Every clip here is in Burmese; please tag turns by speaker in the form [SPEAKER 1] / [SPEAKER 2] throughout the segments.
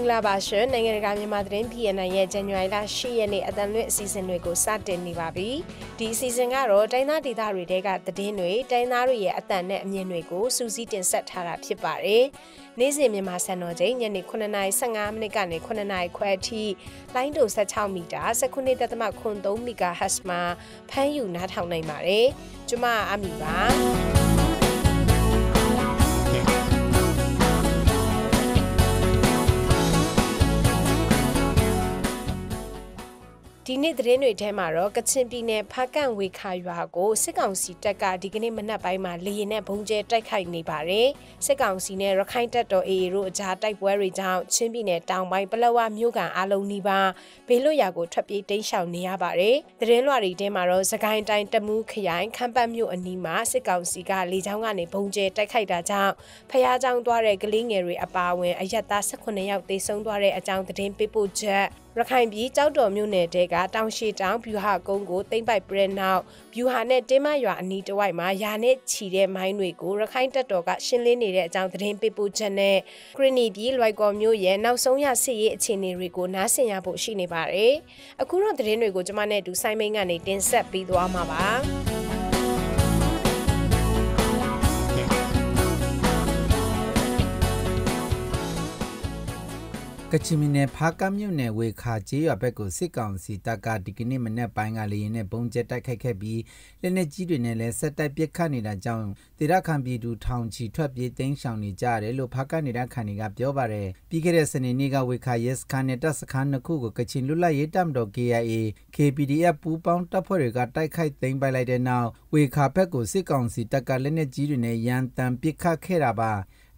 [SPEAKER 1] င်္ဂလာပါရှင်နိုင်ငံတကာမြန်မာသတင်း PNN ရဲ့ဇန်နဝါရီလ10ရက်နေ့အသံလွှင့်အစီအစဉ်တွေကိုစတင်နေပါပြီဒီအစီအစဉ်ကတော့တိုင်းသားဒေသတွေတဲကသတင်းတွေတိုင်းသားတွေရဲ့အသံနဲ့အမြင်တွေကိုစူးစီးတင်ဆက်ထားတာဖြစ်ပါတယ်နေ့စဉ်မြန်မာစံတော်ချိန်ညနေ9:55မိနစ်ကနေ9:00ခွဲအထိလိုင်းတူ16မီတာ19.3 MHz မှာဖမ်းယူနားထောင်နိုင်ပါတယ်ကျွန်မအမီပါဒီနေ့သတင်းတွေထဲမှာတော့ကချင်ပြည်နယ်ဖားကန့်ဝေခါရွာကိုစစ်ကောင်စီတပ်ကဒီကနေ့မနက်ပိုင်းမှာလေရင်နဲ့ဘုံကျဲတိုက်ခိုက်နေပါတယ်။စစ်ကောင်စီနဲ့ရခိုင်တပ်တော် AA တို့အကြားတိုက်ပွဲတွေကြောင့်ချင်းပြည်နယ်တောင်ပိုင်းပလောဝမြို့ကန်အလုံးနီးပါးဘေးလွတ်ရာကိုထွက်ပြေးတိမ်းရှောင်နေရပါတယ်။သတင်းလွှာတွေထဲမှာတော့စကိုင်းတိုင်းတမူးခရိုင်ခမ်းပတ်မြို့အနီးမှာစစ်ကောင်စီကလေကြောင်းကနေဘုံကျဲတိုက်ခိုက်တာကြောင့်ဖျားချောင်းသွားတဲ့ကလေးငယ်တွေအပါအဝင်အရက်သား18ယောက်သေဆုံးသွားတဲ့အကြောင်းသတင်းပေးပို့ချက်ရခိုင်ပြည်ကြောက်တော်မြို့နယ်တဲကတောင်ရှိတောင်ဗျူဟာကုန်းကိုတိမ့်ပိုက်ပြဲနောက်ဗျူဟာနဲ့တင်းမရွာအနီးတစ်ဝိုက်မှာယာနဲ့ခြီတဲ့မိုင်းတွေကိုရခိုင်တပ်တော်ကရှင်းလင်းနေတဲ့အကြောင်းသတင်းပေးပို့ချက်နဲ့ခရနီပြည်လွိုက်ကော်မြို့ရဲ့နောက်ဆုံးရစစ်ရေးအခြေအနေတွေကိုနားဆင်ရဖို့ရှိနေပါတယ်။အခုတော့သတင်းတွေကိုကျွန်မနဲ့အတူဆိုင်းမင်းကနေတင်ဆက်ပေးသွားမှာပါ။
[SPEAKER 2] ကချင်ပြည်နယ်ဖားကမြို့နယ်ဝေခါကျေးရွာဘက်ကိုစစ်ကောင်စီတပ်ကဒီကနေ့မနက်ပိုင်းကလေရင်နဲ့ပုံကျဲတိုက်ခိုက်ခဲ့ပြီးလက်နက်ကြီးတွေနဲ့လည်းဆက်တိုက်ပစ်ခတ်နေတာကြောင့်ဒေသခံပြည်သူထောင်ချီထွက်ပြေးတိမ်းရှောင်နေကြရတယ်လို့ဖားကနေတဲ့ခံတွေကပြောပါတယ်ပြီးခဲ့တဲ့စနေနေ့ကဝေခါရဲစခန်းနဲ့တပ်စခန်းနှစ်ခုကိုကချင်လွတ်လပ်ရေးတပ်မတော် KIA KPDF ပူးပေါင်းတပ်ဖွဲ့တွေကတိုက်ခိုက်သိမ်းပိုက်လိုက်တဲ့နောက်ဝေခါဘက်ကိုစစ်ကောင်စီတပ်ကလက်နက်ကြီးတွေနဲ့ရန်တမ်းပစ်ခတ်ခဲ့တာပါ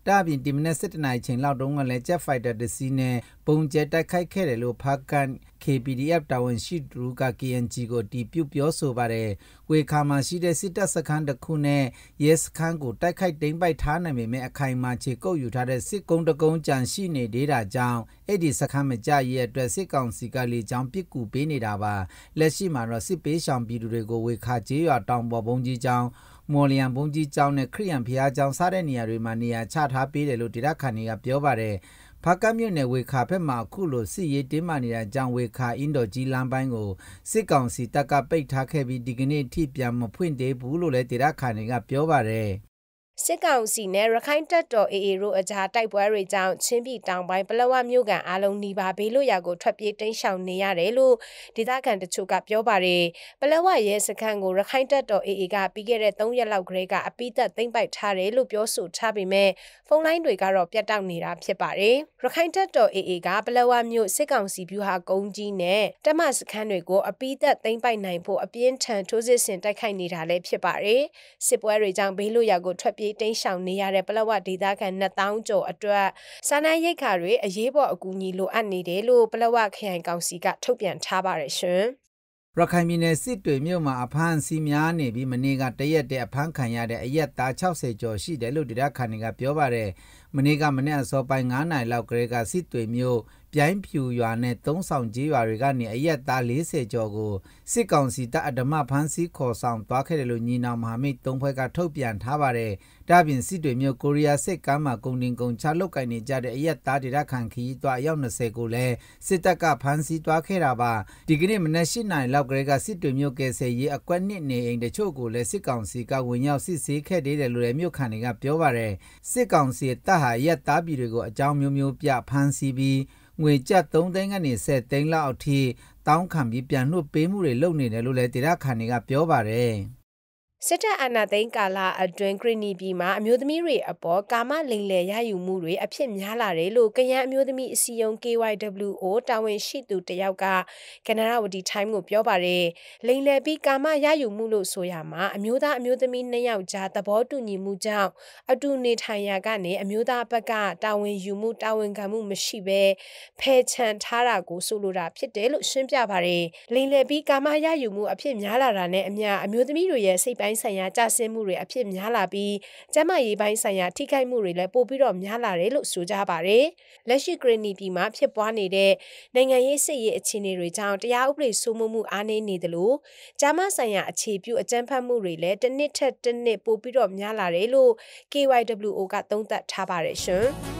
[SPEAKER 2] ဒါအပြင်ဒီမနက်7နာရီချိန်လောက်တုန်းကလည်း Jet Fighter တစ်စီးနဲ့ပုံကျဲတိုက်ခိုက်ခဲ့တယ်လို့ဖာကန် KPDF တာဝန်ရှိသူက KNG ကိုတီးပြုတ်ပြောဆိုပါတယ်။ဝေခါမှာရှိတဲ့စစ်တပ်စခန်းတစ်ခုနဲ့ရဲစခန်းကိုတိုက်ခိုက်တိမ်ပိုက်ထားနိုင်ပေမဲ့အခိုင်အမာခြေကုပ်ယူထားတဲ့စစ်ကုန်းတကုန်းကြံရှိနေသေးတာကြောင့်အဲ့ဒီစခန်းမကြရတဲ့အတွက်စစ်ကောင်စီကလေကြောင်းပစ်ကူပေးနေတာပါ။လက်ရှိမှာတော့စစ်ပေးရှောင်ပြည်သူတွေကိုဝေခါကျေးရွာတောင်ပေါ်ဘုံကြီးကြောင်မော်လျံဘုံကြီးကျောင်းနဲ့ခရိယံဖျားကျောင်းစတဲ့နေရာတွေမှာနေရာချထားပေးတယ်လို့ဒေသခံတွေကပြောပါတယ်ဖားကတ်မြို့နယ်ဝေခါဘက်မှာခုလိုစစ်ရေးတင်းမာနေတာကြောင့်ဝေခါအင်းတော်ကြီးလမ်းပိုင်းကိုစစ်ကောင်စီတပ်ကပိတ်ထားခဲ့ပြီးဒီကနေ့ထိပြန်မဖွင့်သေးဘူးလို့လည်းဒေသခံတွေကပြောပါတယ်
[SPEAKER 1] စစ်ကောင်စီနဲ့ရခိုင်တပ်တော် AA တို့အကြားတိုက်ပွဲတွေကြောင့်ချင်းပြည်တောင်ပိုင်းပလောဝမြို့ကန်အားလုံးနီးပါးဘေးလွတ်ရာကိုထွက်ပြေးတိမ်းရှောင်နေရတယ်လို့ဒေသခံတချို့ကပြောပါတယ်ပလောဝရဲစခန်းကိုရခိုင်တပ်တော် AA ကပြီးခဲ့တဲ့3ရက်လောက်ကလေးကအပိသက်သိမ့်ပိုက်ထားတယ်လို့ပြောဆိုထားပေမဲ့ဖုန်းလိုင်းတွေကတော့ပြတ်တောက်နေတာဖြစ်ပါတယ်ရခိုင်တပ်တော် AA ကပလောဝမြို့စစ်ကောင်စီဗျူဟာကုန်းကြီးနဲ့တပ်မစခန်းတွေကိုအပိသက်သိမ့်ပိုက်နိုင်ဖို့အပြင်းထန်ထိုးစစ်ဆင်တိုက်ခိုက်နေတာလည်းဖြစ်ပါတယ်စစ်ပွဲတွေကြောင့်ဘေးလွတ်ရာကိုထွက်ပြေးးတိမ်းရှောင်နေရတဲ့ပလက်ဝဒေသခံ2000ကျော်အတွက်စားနပ်ရိက္ခာတွေအရေးပေါ်အကူအညီလိုအပ်နေတယ်လို့ပလက်ဝခရိုင်ကောင်စီကထုတ်ပြန်ထားပါတယ်ရှင်
[SPEAKER 2] ။ရခိုင်ပြည်နယ်စစ်တွေမြို့မှာအဖမ်းဆီးများနေပြီးမနေ့ကတရက်တည်းအဖမ်းခံရတဲ့အရက်သား60ကျော်ရှိတယ်လို့ဒေသခံတွေကပြောပါတယ်။မနေ့ကမနေ့အစောပိုင်း9နိုင်လောက်ကလေးကစစ်တွေမျိုးပြိုင်းဖြူရွာနဲ့သုံးဆောင်ကြီးရွာတွေကနေအရက်သား40ကျော်ကိုစစ်ကောင်စီတပ်အဓမ္မဖမ်းဆီးခေါ်ဆောင်သွားခဲ့တယ်လို့ညီနောင်မဟာမိတ်သုံးဖွဲ့ကထုတ်ပြန်ထားပါတယ်။ဒါပြင်စစ်တွေမျိုးကိုရီးယားစစ်ကားမှကုန်တင်ကုန်ချလုတ်ကင်နေကြတဲ့အရက်သားဒေသခံခီးသွားအယောက်20ကိုလည်းစစ်တပ်ကဖမ်းဆီးသွားခဲ့တာပါ။ဒီကနေ့မနက်၈နိုင်လောက်ကလေးကစစ်တွေမျိုးကယ်ဆယ်ရေးအကွက်နှစ်နေအိမ်တချို့ကိုလည်းစစ်ကောင်စီကဝင်ရောက် စစ်ဆေးခဲ့သေးတယ်လို့လည်းမြို့ခံတွေကပြောပါတယ်။စစ်ကောင်စီတပ်ဟာရက်သားပြည်တွေကိုအကြောင်းမျိုးမျိုးပြဖမ်းဆီးပြီးငွေကျပ်3သိန်းကနေ10သိန်းလောက်အထိတောင်းခံပြီးပြန်လွှတ်ပေးမှုတွေလုပ်နေတယ်လို့လည်းဒေသခံတွေကပြောပါတယ်။
[SPEAKER 1] စစ်တပ်အာဏာသိမ်းကာလအတွင်းဂရနီပြည်မှာအမျိုးသမီးတွေအပေါ်ကာမလိမ်လည်ရယူမှုတွေအဖြစ်များလာတယ်လို့ကရန်အမျိုးသမီးအစည်းအရုံး KYWO တာဝန်ရှိသူတယောက်ကကနရဝတီ time ကိုပြောပါတယ်လိမ်လည်ပြီးကာမရယူမှုလို့ဆိုရမှာအမျိုးသားအမျိုးသမီးနှစ်ယောက်ကြားသဘောတူညီမှုကြောင့်အတူနေထိုင်ရာကနေအမျိုးသားဘက်ကတာဝန်ယူမှုတာဝန်ခံမှုမရှိဘဲဖယ်ချန်ထားတာကိုဆိုလိုတာဖြစ်တယ်လို့ရှင်းပြပါတယ်လိမ်လည်ပြီးကာမရယူမှုအဖြစ်များလာတာနဲ့အမျှအမျိုးသမီးတွေရဲ့စိတ်ပိုင်းပိုင်းဆိုင်ရာကြဆင်းမှုတွေအဖြစ်များလာပြီးကျန်းမာရေးပိုင်းဆိုင်ရာထိခိုက်မှုတွေလည်းပိုပြီးတော့များလာတယ်လို့ဆိုကြပါတယ်။လက်ရှိဂရနီတီမှာဖြစ်ပွားနေတဲ့နိုင်ငံရေးစစ်ရေးအခြေအနေတွေကြောင့်တရားဥပဒေစိုးမိုးမှုအားနည်းနေတယ်လို့ကျန်းမာဆိုင်ရာအခြေပြုအကြမ်းဖက်မှုတွေလည်းတစ်နှစ်ထက်တစ်နှစ်ပိုပြီးတော့များလာတယ်လို့ KYWO ကသုံးသပ်ထားပါတယ်ရှင်။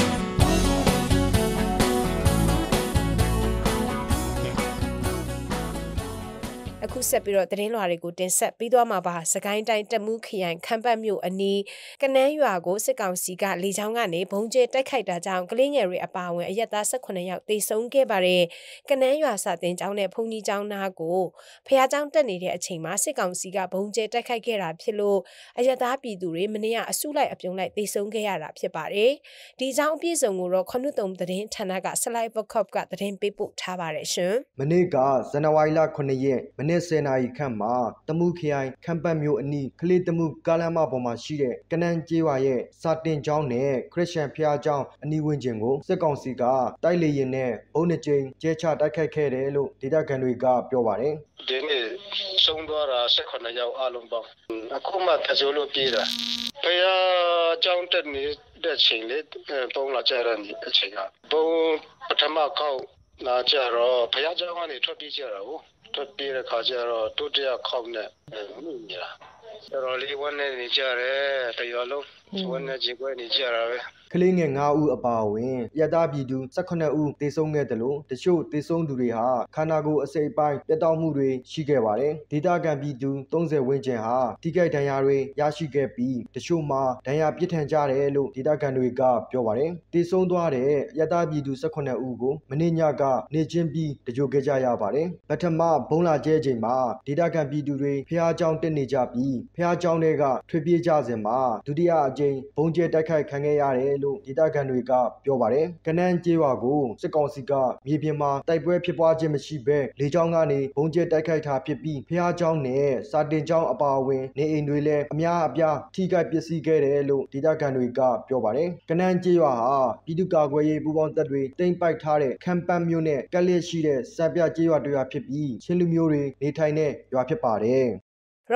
[SPEAKER 1] ခုဆက်ပြီးတော့သတင်းလွှာတွေကိုတင်ဆက်ပြီးသွားမှာပါစကိုင်းတိုင်းတမူးခရိုင်ခမ်းပတ်မြို့အနီးကနန်းရွာကိုစစ်ကောင်စီကလေကြောင်းကနေဘုံကျဲတိုက်ခိုက်တာကြောင့်ကလေးငယ်တွေအပါအဝင်အရက်သား18ယောက်သေဆုံးခဲ့ပါတယ်ကနန်းရွာစတင်ကျောင်းနဲ့ဘုံကြီးကျောင်းနာကိုဖះကျောင်းတက်နေတဲ့အချိန်မှာစစ်ကောင်စီကဘုံကျဲတိုက်ခိုက်ခဲ့တာဖြစ်လို့အရက်သားပြည်သူတွေမနေ့ကအစုလိုက်အပြုံလိုက်သေဆုံးခဲ့ရတာဖြစ်ပါတယ်ဒီကြောင့်အပြည့်စုံကိုတော့ခနုတုံသတင်းဌာနက slide backup ကသတင်းပေးပို့ထားပါတယ်ရှင်
[SPEAKER 3] မနေ့ကဇန်နဝါရီလ9ရက်မနေ့10နာရီခန့်မှာတမူခရိုင်ခမ်းပတ်မြို့အနီးကလေးတမူကားလမ်းမပေါ်မှာရှိတဲ့ကနန်းကျေးရွာရဲ့စာတင်ကျောင်းနဲ့ခရစ်ယာန်ဖျားကျောင်းအနီးဝန်းကျင်ကိုစစ်ကောင်စီကတိုက်လေရင်နဲ့ဘုံနှစ်ကြိမ်ကျဲချတိုက်ခိုက်ခဲ့တယ်လို့ဒေသခံတွေကပြောပါတယ်။ဒီ
[SPEAKER 2] နေ့ဆုံးသွားတာ18ယောက်အလုံးပေါင်း
[SPEAKER 3] အခုမှတကြိုလို့ပြေးတာ
[SPEAKER 2] ဖျားကျောင်းတက်နေတဲ့ချိန်လေးပုံလာကြရတဲ့အချိန်ကဘုံပထမကောက်လာကြတော့ဖျားကျောင်းကနေထွက်ပြေးကြတာကိုတွတ်ပြေးတဲ့ခါကျတော့ဒုတိယခေါက်နဲ့မြုပ်နေတာတော်တော်လေးဝမ်းနေနေကြတယ်တ
[SPEAKER 3] ရွာလုံးဝန်းနဲ့ကြေကွဲနေကြတာပဲကလေးငယ်9ဦးအပါအဝင်ရတပြည်သူ18ဦးသေဆုံးခဲ့တယ်လို့တချို့သေဆုံးသူတွေဟာခန္ဓာကိုယ်အစိပ်ပိုင်းပြတ်တောက်မှုတွေရှိခဲ့ပါတယ်ဒေတာကန်ပြည်သူ30ဝန်းကျင်ဟာထိခိုက်ဒဏ်ရာတွေရရှိခဲ့ပြီးတချို့မှာဒဏ်ရာပြစ်ထန်ကြတယ်လို့ဒေတာကန်တွေကပြောပါတယ်သေဆုံးသွားတဲ့ရတပြည်သူ18ဦးကိုမနေ့ညကနေချင်းပြီးတကြိုခဲ့ကြရပါတယ်ပထမဘုံလာကျဲချိန်မှာဒေတာကန်ပြည်သူတွေဖျားကြောင်တက်နေကြပြီးဖျားကြောင်တွေကထွေပြေးကြစဉ်မှာဒုတိယအကြိမ်ဘုံကျဲတိုက်ခိုက်ခံခဲ့ရတယ်လို့ဒေသခံတွေကပြောပါတယ်။ကနန်းကျေးရွာကိုစစ်ကောင်စီကမြေပြင်မှာတိုက်ပွဲဖြစ်ပွားခြင်းမရှိဘဲလေကြောင်းကနေဘုံကျဲတိုက်ခိုက်တာဖြစ်ပြီးဖျားเจ้าနဲ့စာတင်เจ้าအပါအဝင် နေအိမ်တွေလည်းအများအပြားထိခိုက်ပျက်စီးခဲ့တယ်လို့ဒေသခံတွေကပြောပါတယ်။ကနန်းကျေးရွာဟာပြည်သူ့ကာကွယ်ရေးပူးပေါင်းတပ်တွေတင်ပိုက်ထားတဲ့ခံပန်းမျိုးနဲ့ကက်လျက်ရှိတဲ့စံပြကျေးရွာတွေဖြစ်ပြီးချင်းလူမျိုးတွေနေထိုင်တဲ့ရွာဖြစ်ပါတယ်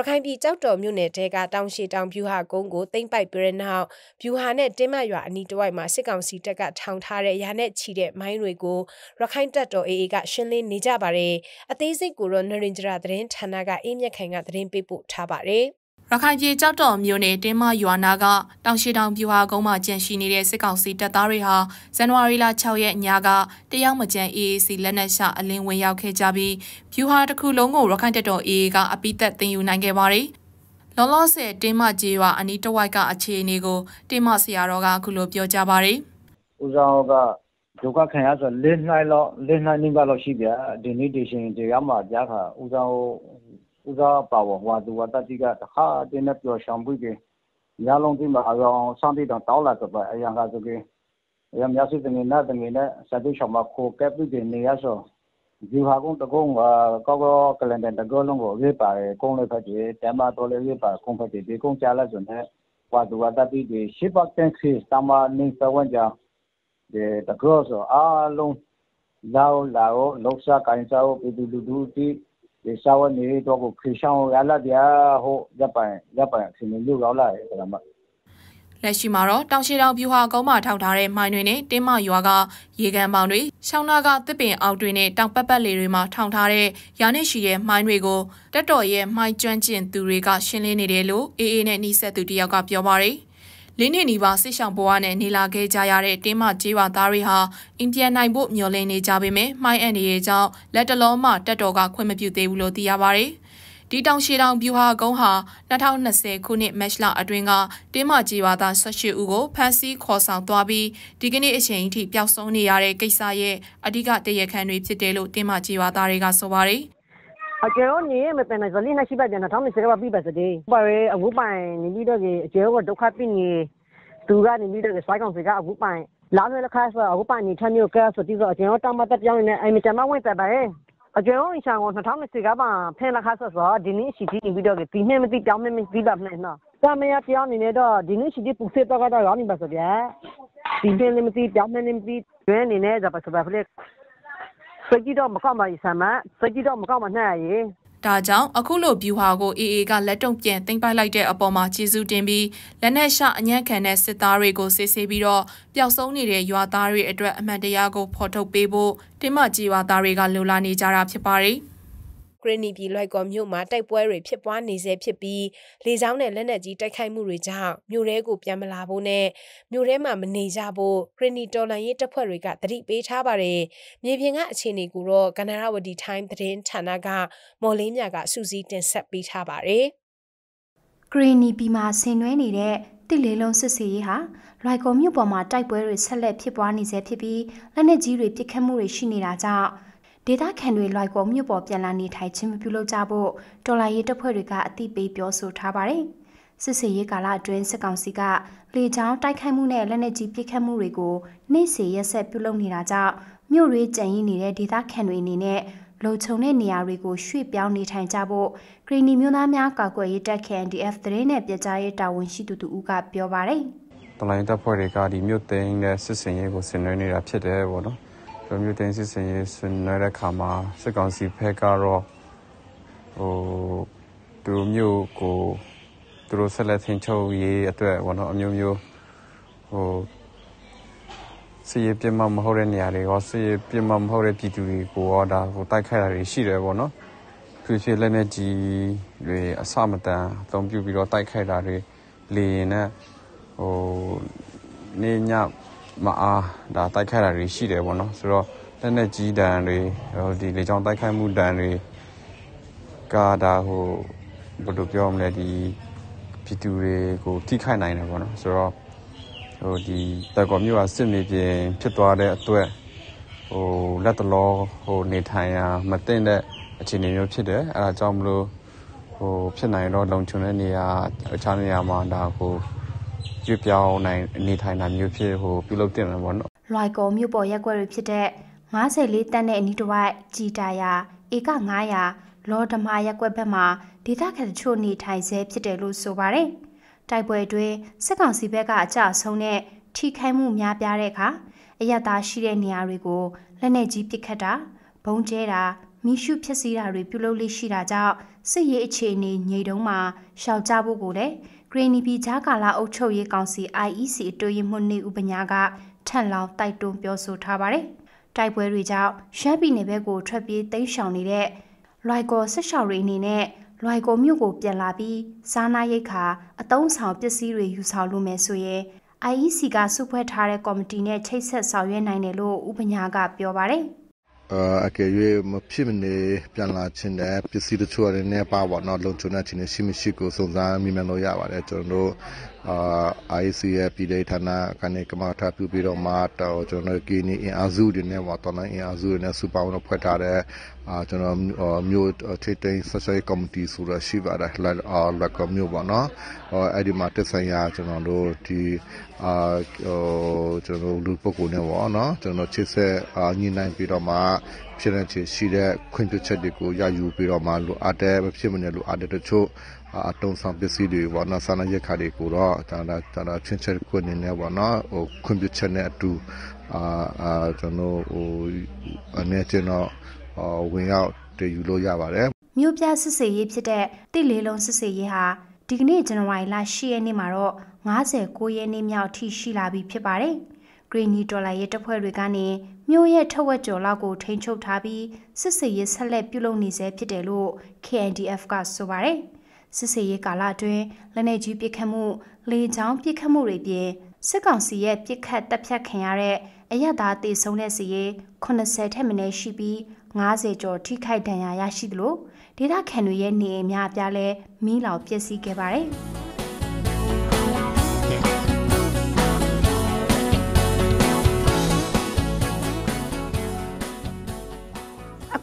[SPEAKER 1] ရခိုင်ပြည်ကြောက်တော်မြို့နယ်တဲကတောင်ရှိတောင်ဖြူဟာကုန်းကိုသိမ့်ပိုက်ပြရနောက်ဖြူဟာနဲ့တင်းမရွာအနီးတဝိုက်မှာစစ်ကောင်စီတပ်ကထောင်ထားတဲ့ရာနဲ့ချီတဲ့မိုင်းတွေကိုရခိုင်တပ်တော်အေအေကရှင်းလင်းနေကြပါတယ်အသေးစိတ်ကိုတော့နရင်ဂျရာသတင်းဌာနကအေးမြက်ခိုင်ကသတင်းပေးပို့ထားပါတယ်
[SPEAKER 4] ရခိုင်ပြည်ကြောက်တော်မြို့နယ်တင်းမရွာနာကတောင်ရှိတောင်ပြူဟာကုန်းမှာကြန့်ရှိနေတဲ့စစ်ကောင်စီတပ်သားတွေဟာဇန်နဝါရီလ6ရက်ညကတယောက်မကြမ်း AAC လက်နက်ရှာအလင်းဝင်ရောက်ခဲ့ကြပြီး ပြူဟာတစ်ခုလုံးကိုရခိုင်တပ်တော် AA ကအပိသက်တင်ယူနိုင်ခဲ့ပါတယ်။လောလောဆယ်တင်းမကြေးရွာအနီးတစ်ဝိုက်က အခြေအနေကိုတင်းမဆရာတော်ကအခုလိုပြောကြားပါတယ်
[SPEAKER 2] ။ဦးဆောင်ကဒုက္ခခံရဆိုလေးနှိုင်းလောက်လေးနှိုင်းနိမ့်ပါလောက်ရှိပြဒီနေ့ဒီရှင်တရားမှာကြားခါဦးဆောင်ဦးစားပါဝဟွာသူဝတတိကတခါတင်းနဲ့ပျော်ရှောင်ပြီးကညာလုံးတိမှာအရောင်စံတိတောင်တောက်လာတော့အရန်ကဆိုကရမြစီတငင်နာတငင်နဲ့စတိရှောင်မှာခိုကပ်ပြီးတင်နေရဆိုဒီဟာကုန်းတကုန်းကောကောကလန်ဒန်တကောလုံးကိုရေးပါတယ်ကုန်းလေးဖက်ကြီးတမတော်လေးရေးပါကုန်းဖက်ကြီးဒီကုန်းချလာဆိုနဲ့ဝါသူဝတတိဒီရှစ်ပတ်တန်ခရစ်တမနေစဝန်ကြောင့်ဒီတကောဆိုအားလုံးလာလာလောက်စားကိုင်းစားပြည်သူလူထုတိစားဝတ်နေရေးအတွက်ကိုခေရှောင်းရလာပြဟုတ်ရပိုင်ရပိုင်အစီအမံလို့ရောက်လာတယ်ဆိုတာမှ
[SPEAKER 4] လက်ရှိမှာတော့တောင်ရှိတောင်ပြူဟာကုန်းမှာထောက်ထားတဲ့မိုင်းတွေနဲ့တင်းမရွာက ရေကန်ပေါင်တွေရှောင်းနာကတစ်ပင်အောက်တွေနဲ့တောင်ပတ်ပတ်လေတွေမှာထောင်ထားတဲ့ရာနဲ့ရှိတဲ့မိုင်းတွေကိုတက်တော်ရဲ့မိုင်းကျွမ်းကျင်သူတွေကရှင်းလင်းနေတယ်လို့အေအေနဲ့နှိဆက်သူတယောက်ကပြောပါရယ်၄နှစ်နီးပါးဆစ်ဆောင်ဘဝနဲ့နေလာခဲ့ကြရတဲ့တင်းမကျေးရွာသားတွေဟာအိန္ဒိယနိုင်ဖို့မျှော်လင့်နေကြပေမဲ့မိုင်းအန်ဒီရဲ့ကြောင့်လက်တလုံးမှတက်တော်ကခွင့်မပြုသေးဘူးလို့သိရပါတယ်။ဒီတောင်ရှည်တောင်ဗျူဟာကုန်းဟာ2020ခုနှစ်မတ်လအတွင်းကတင်းမကြီးပါသား18ဦးကိုဖမ်းဆီးခေါ်ဆောင်သွားပြီးဒီကနေ့အချိန်အထိပျောက်ဆုံးနေရတဲ့ကိစ္စရဲ့အဓိကတရားခံတွေဖြစ်တယ်လို့တင်းမကြီးပါသားတွေကဆိုပါတယ်။
[SPEAKER 5] အကျယ်ရောနေမပင်နိုင်စလိနေရှိပါတဲ့နောက်မှစကပါပြပါစတဲ့ပါရဲအခုပိုင်နေပြီးတော့အကျယ်ရောကဒုက္ခပြနေသူကနေပြီးတော့စိုက်ကောင်စကအခုပိုင်လာလွယ်လခါဆိုအခုပိုင်နေထမျိုးကဲဆိုပြီးတော့အကျယ်ရောတမတက်ပြောင်းနေအိမ်မတမဝင်ပတ်ပါရဲအကျယ်ရောအချောင်းကို2020ကပါဖင်လခါဆိုတော့ဒီနေ့ရှိတည်နေပြီးတော့ဒီနေ့မသိပြောင်းမမသိပါနဲ့နော်ကမရပြောင်းနေတော့ဒီနေ့ရှိတည်ပုစေတော့ကတော့ရောင်းနေပါဆိုဗျာဒီနေ့လည်းမသိပြောင်းမနေမသိတွင်းနေနေကြပါဆိုပါဖလက်စကြီးတော့မကောက်ပါဘူးဆမ်မစကြီးတော့မကောက်မနှက်ရရေ
[SPEAKER 4] ဒါကြောင့်အခုလိုဗျူဟာကို AA ကလက်တုံပြန်တင်ပိုက်လိုက်တဲ့အပေါ်မှာကျေးဇူးတင်ပြီးလက်နက်ရှအညံ့ခံတဲ့စစ်သားတွေကိုစစ်ဆေးပြီးတော့ပျောက်ဆုံးနေတဲ့ရွာသားတွေအတွက်အမှန်တရားကိုဖော်ထုတ်ပေးဖို့တင်မကြီးရွာသားတွေကလိုလာနေကြတာဖြစ်ပါတယ်။
[SPEAKER 1] ရင်းနီပြည်လွိုက်ကော်မြို့မှာတိုက်ပွဲတွေဖြစ်ပွားနေဆဲဖြစ်ပြီးလေကြောင်းနဲ့လက်နက်ကြီးတိုက်ခိုက်မှုတွေကြောင့်မြို့ရဲကိုပြန်မလာဖို့နဲ့မြို့ရဲမှာမနေကြဖို့ခရင်းနီတော်လန်ရေးတပ်ဖွဲ့တွေကတတိပေးထားပါတယ်မြေပြင်ကအခြေအနေကိုတော့ကနရဝတီတိုင်းသတင်းဌာနကမော်လင်းမြကစူးစီးတင်ဆက်ပေးထားပါတယ်
[SPEAKER 6] ဂရီနီပြည်မှာဆင်နွှဲနေတဲ့တစ်လေးလုံးစစ်စီရေးဟာလွိုက်ကော်မြို့ပေါ်မှာတိုက်ပွဲတွေဆက်လက်ဖြစ်ပွားနေဆဲဖြစ်ပြီးလက်နက်ကြီးတွေပစ်ခတ်မှုတွေရှိနေတာကြောင့်ဒေသခံတွေလွိုက်ကောမြို့ပေါ်ပြန်လာနေထိုင်ခြင်းမပြုလုပ်ကြဖို့တော်လိုင်းရေးတပ်ဖွဲ့တွေကအသိပေးပြောဆိုထားပါတယ်။စစ်စေရေးကာလအတွင်းစစ်ကောင်စီကလေကြောင်းတိုက်ခိုက်မှုနဲ့လက်နက်ကြီးပစ်ခတ်မှုတွေကိုနှိမ့်စေရက်ဆက်ပြုလုပ်နေတာကြောင့်မြို့တွေကြံရင်းနေတဲ့ဒေသခံတွေအနေနဲ့လုံခြုံတဲ့နေရာတွေကိုရွှေ့ပြောင်းနေထိုင်ကြဖို့ဂရီနီမျိုးသားများကာကွယ်ရေးတပ် KNDF သတင်းနဲ့ပြည်ကြားရေးတာဝန်ရှိသူတူဦးကပြောပါတယ်
[SPEAKER 5] ။တလိုင်းတပ်ဖွဲ့တွေကဒီမြို့သိမ်းတဲ့စစ်စင်ရေးကိုဆင်နွှဲနေတာဖြစ်တယ်ပေါ့နော်လူမျိုးတင်စစ်စင်ရေးဆွေးနွေးတဲ့ခါမှာစစ်ကောင်စီဘက်ကတော့ဟိုသူတို့မျိုးကိုသူတို့ဆက်လက်ထင်ချုပ်ရေးအတွက်ဘောနော်အမျိုးမျိုးဟိုစီရပြမမဟုတ်တဲ့နေရာတွေရောစီရပြမမဟုတ်တဲ့ပြည်သူတွေကိုရောဒါဟိုတိုက်ခိုက်တာတွေရှိတယ်ပေါ့နော်ဖြူဖြူလက်နဲ့ကြီးတွေအစမတန်အသုံးပြုပြီးတော့တိုက်ခိုက်တာတွေလေရင်နဲ့ဟိုနေညမအားဒါတိုက်ခိုက်တာတွေရှိတယ်ပေါ့နော်ဆိုတော့လက်နဲ့ကြီးတန်တွေဒီလေကြောင်းတိုက်ခိုက်မှုတန်တွေကဒါဟိုဘယ်လိုပြောမလဲဒီပြည်သူတွေကိုထိခိုက်နိုင်တယ်ပေါ့နော်ဆိုတော့ဟိုဒီတက်ကောမြို့ဟာစစ်မြေပြင် ဖြစ်သွားတဲ့အတွက်ဟိုလက်တလောဟိုနေထိုင်ရာမတင့်တဲ့အခြေအနေမျိုးဖြစ်တယ်အဲဒါကြောင့်မလို့ဟို ဖြစ်နိုင်တော့လုံခြုံတဲ့နေရာအခြားနေရာမှာဒါဟိုပြုပြောင်းနိုင်အနေထိုင်တာမျိုးဖြစ်ဟိုပြုလုပ်တင်မှာပေါ့နော်
[SPEAKER 6] လွိုက်ကောမြို့ပေါ်ရက်ွက်တွေဖြစ်တဲ့54တန်းနဲ့အနီးတစ်ဝိုက်ကြည်တာယာဧက900လောဓမာရက်ွက်ဘက်မှာဒေသခံတချို့နေထိုင်ဆဲဖြစ်တယ်လို့ဆိုပါတယ်တိုက်ပွဲအတွင်းစစ်ကောင်စီဘက်ကအကြဆုံးနဲ့ထိခိုက်မှုများပြားတဲ့အခါအရသာရှိတဲ့နေရာတွေကိုလက်နက်ကြီးပစ်ခတ်တာဘုံကျဲတာမိရှုဖြစ်စည်းတာတွေပြုလုပ်လိရှိတာကြောင့်စစ်ရေးအခြေအနေညိတုံးမှာရှောင်ကြဖို့ကိုလည်းရင်းနီပြည်ဂျာကာလာအုပ်ချုပ်ရေးကောင်စီ IEC အတွင်းမှနေဥပညာကထန့်လောင်းတိုက်တွန်းပြောဆိုထားပါတယ်။တိုက်ပွဲတွေကြောင့်ရှမ်းပြည်နယ်ဘက်ကိုထွက်ပြေးတိမ်းရှောင်နေတဲ့လွိုင်ကော်ဆက်ရှောက်တွေအနေနဲ့လွိုင်ကော်မြို့ကိုပြန်လာပြီးစားနာရိတ်ခါအတုံးဆောင်ပစ္စည်းတွေယူဆောင်လုပ်မယ်ဆိုရင် IEC ကစုဖွဲ့ထားတဲ့ကော်မတီနဲ့ချိတ်ဆက်ဆောင်ရွက်နိုင်တယ်လို့ဥပညာကပြောပါတယ်။
[SPEAKER 3] အကယ်၍မဖြစ်မနေပြန်လာချင်တဲ့ပစ္စည်းတချို့အနေနဲ့ပါပေါ့နော်လုံခြုံတဲ့အခြေအနေရှိမရှိကိုစုံစမ်းမေးမြန်းလို့ရပါတယ်ကျွန်တော်တို့ ICF ပြည်ထောင်ဌာနကနေကမ္ဘာထားပြုပြီးတော့မှတော့ကျွန်တော်ကီနီအင်အားစုတွေနဲ့ပေါ့တော်လိုင်းအင်အားစုတွေနဲ့စူပါဝင်ဖွဲ့ထားတဲ့အာကျွန်တော်မြို့ထိတ်တိန်ဆက်ဆက်ကော်မတီဆိုတာရှိပါတယ်လက်အော်လက်ကမြို့ပေါ့နော်ဟောအဲ့ဒီမှာတက်ဆိုင်ရာကျွန်တော်တို့ဒီအာဟိုကျွန်တော်လူပုဂ္ဂိုလ်နဲ့ပေါ့နော်ကျွန်တော်ချစ်ဆက်ညှိနှိုင်းပြီးတော့မှဖြစ်တဲ့ချေရှိတဲ့ခွင့်ပြုချက်တွေကိုရယူပြီးတော့မှလိုအပ်တဲ့မဖြစ်မနေလိုအပ်တဲ့တချို့အတုံးဆောင်ပစ္စည်းတွေပေါ့နော်စာနာရက်ခါတွေကိုတော့ကျွန်တော်ကျွန်တော်ချင်းချက်ကိုနေနေပေါ့နော်ဟိုခွင့်ပြုချက်နဲ့အတူအာအာကျွန်တော်ဟိုအနေချင်းတော့ဝင်ရောက်တည်ယူလို့ရပါတယ်
[SPEAKER 6] မြို့ပြစစ်စေးရေးဖြစ်တဲ့တိလေးလုံးစစ်စေးရေးဟာဒီကနေ့ဇန်နဝါရီလ10ရက်နေ့မှာတော့59ရက်နေ့မြောက်ထိရှိလာပြီဖြစ်ပါတယ်။ Greeny Dollar ရဲ့တပ်ဖွဲ့တွေကနေမြို့ရဲ့ထက်ဝက်ကျော်လောက်ကိုထိန်းချုပ်ထားပြီးစစ်စေရေးဆက်လက်ပြုလုပ်နေဆဲဖြစ်တယ်လို့ KNDF ကဆိုပါတယ်။စစ်စေရေးကာလအတွင်းလက်နေကြီးပစ်ခတ်မှု၊လေကြောင်းပစ်ခတ်မှုတွေပြင်စစ်ကောင်စီရဲ့ပစ်ခတ်တပ်ဖြတ်ခံရတဲ့အရသာတေဆုံးတဲ့စီရေး80ထက်မနည်းရှိပြီး90ကျော်ထိခိုက်ဒဏ်ရာရရှိသလိုဒေသခံတွေရဲ့နေအိမ်များအပြားလဲမီးလောင်ပျက်စီးခဲ့ပါတယ်။